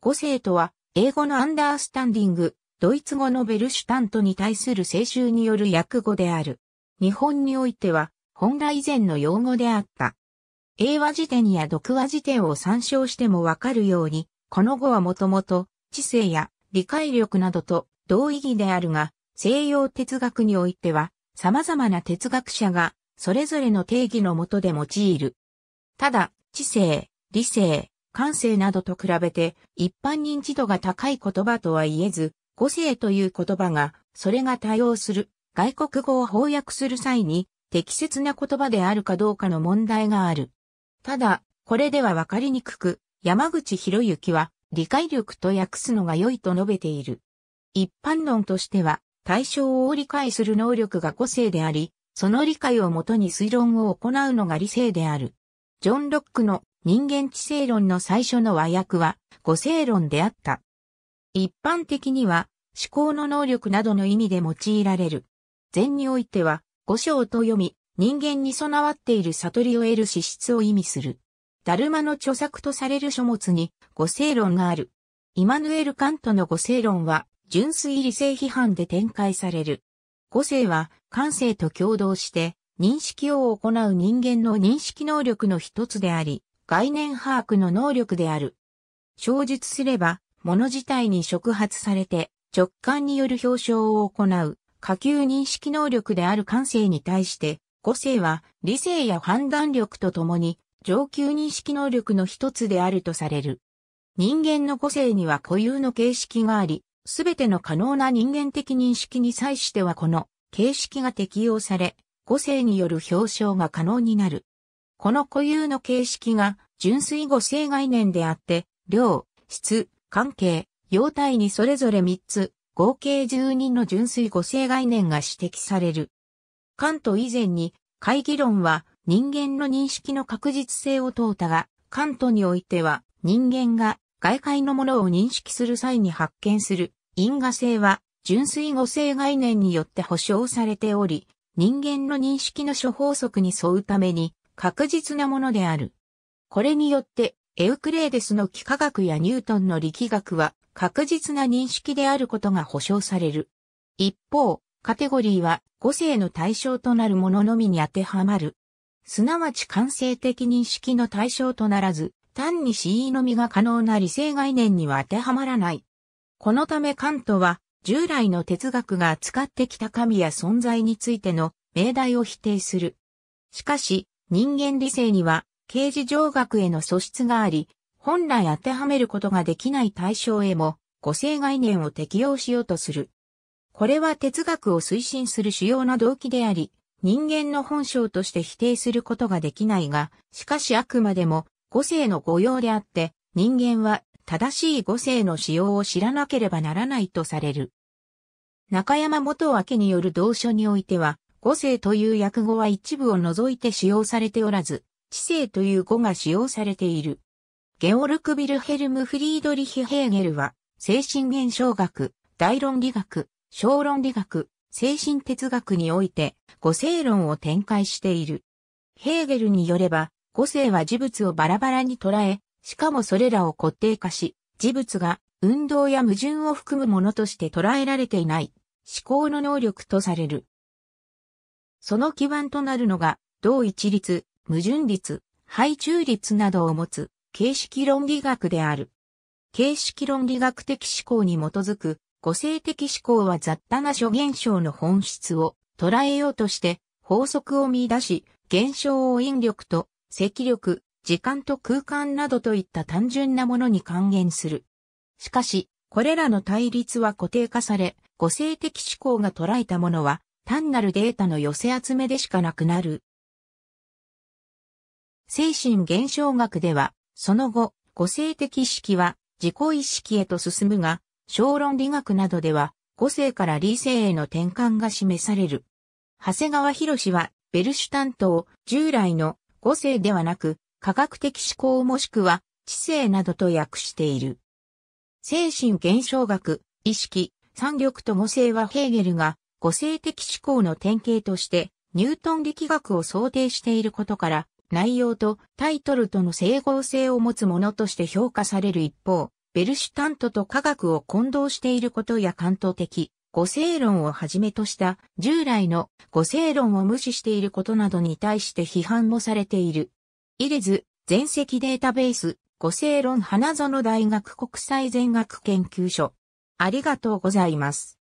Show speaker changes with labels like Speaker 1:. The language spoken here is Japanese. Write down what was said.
Speaker 1: 語性とは、英語のアンダースタンディング、ドイツ語のベルシュタントに対する青春による訳語である。日本においては、本来以前の用語であった。英和辞典や読和辞典を参照してもわかるように、この語はもともと、知性や理解力などと同意義であるが、西洋哲学においては、様々な哲学者が、それぞれの定義のもとで用いる。ただ、知性、理性、感性などと比べて一般認知度が高い言葉とは言えず、語性という言葉が、それが多用する、外国語を翻訳する際に、適切な言葉であるかどうかの問題がある。ただ、これではわかりにくく、山口博之は、理解力と訳すのが良いと述べている。一般論としては、対象を理解する能力が語性であり、その理解をもとに推論を行うのが理性である。ジョン・ロックの人間知性論の最初の和訳は、語性論であった。一般的には、思考の能力などの意味で用いられる。禅においては、五章と読み、人間に備わっている悟りを得る資質を意味する。ダルマの著作とされる書物に語性論がある。イマヌエル・カントの語性論は、純粋理性批判で展開される。語性は、感性と共同して、認識を行う人間の認識能力の一つであり、概念把握の能力である。小述すれば、物自体に触発されて、直感による表彰を行う、下級認識能力である感性に対して、個性は理性や判断力とともに上級認識能力の一つであるとされる。人間の個性には固有の形式があり、すべての可能な人間的認識に際してはこの形式が適用され、個性による表彰が可能になる。この固有の形式が純粋語性概念であって、量、質、関係、様態にそれぞれ3つ、合計1 2人の純粋語性概念が指摘される。カント以前に、会議論は人間の認識の確実性を問うたが、カントにおいては人間が外界のものを認識する際に発見する因果性は純粋語性概念によって保障されており、人間の認識の諸法則に沿うために確実なものである。これによって、エウクレイデスの幾何学やニュートンの力学は確実な認識であることが保証される。一方、カテゴリーは五性の対象となるもののみに当てはまる。すなわち感性的認識の対象とならず、単に死因のみが可能な理性概念には当てはまらない。このためカントは、従来の哲学が扱ってきた神や存在についての命題を否定する。しかし、人間理性には、刑事上学への素質があり、本来当てはめることができない対象へも、個性概念を適用しようとする。これは哲学を推進する主要な動機であり、人間の本性として否定することができないが、しかしあくまでも、語性の誤用であって、人間は正しい語性の使用を知らなければならないとされる。中山元明による同書においては、語世という訳語は一部を除いて使用されておらず、知性という語が使用されている。ゲオルク・ビルヘルム・フリードリヒ・ヘーゲルは、精神現象学、大論理学、小論理学、精神哲学において、語世論を展開している。ヘーゲルによれば、語世は事物をバラバラに捉え、しかもそれらを固定化し、事物が運動や矛盾を含むものとして捉えられていない、思考の能力とされる。その基盤となるのが、同一律、矛盾律、配中律などを持つ形式論理学である。形式論理学的思考に基づく、個性的思考は雑多な諸現象の本質を捉えようとして法則を見出し、現象を引力と積力、時間と空間などといった単純なものに還元する。しかし、これらの対立は固定化され、個性的思考が捉えたものは単なるデータの寄せ集めでしかなくなる。精神現象学では、その後、個性的意識は自己意識へと進むが、小論理学などでは、個性から理性への転換が示される。長谷川博は、ベルシュタントを従来の個性ではなく、科学的思考もしくは知性などと訳している。精神現象学、意識、三力と語性はヘーゲルが個性的思考の典型として、ニュートン力学を想定していることから、内容とタイトルとの整合性を持つものとして評価される一方、ベルシュタントと科学を混同していることや関東的、個性論をはじめとした従来の個性論を無視していることなどに対して批判もされている。イレズ、全席データベース、個性論花園大学国際全学研究所。ありがとうございます。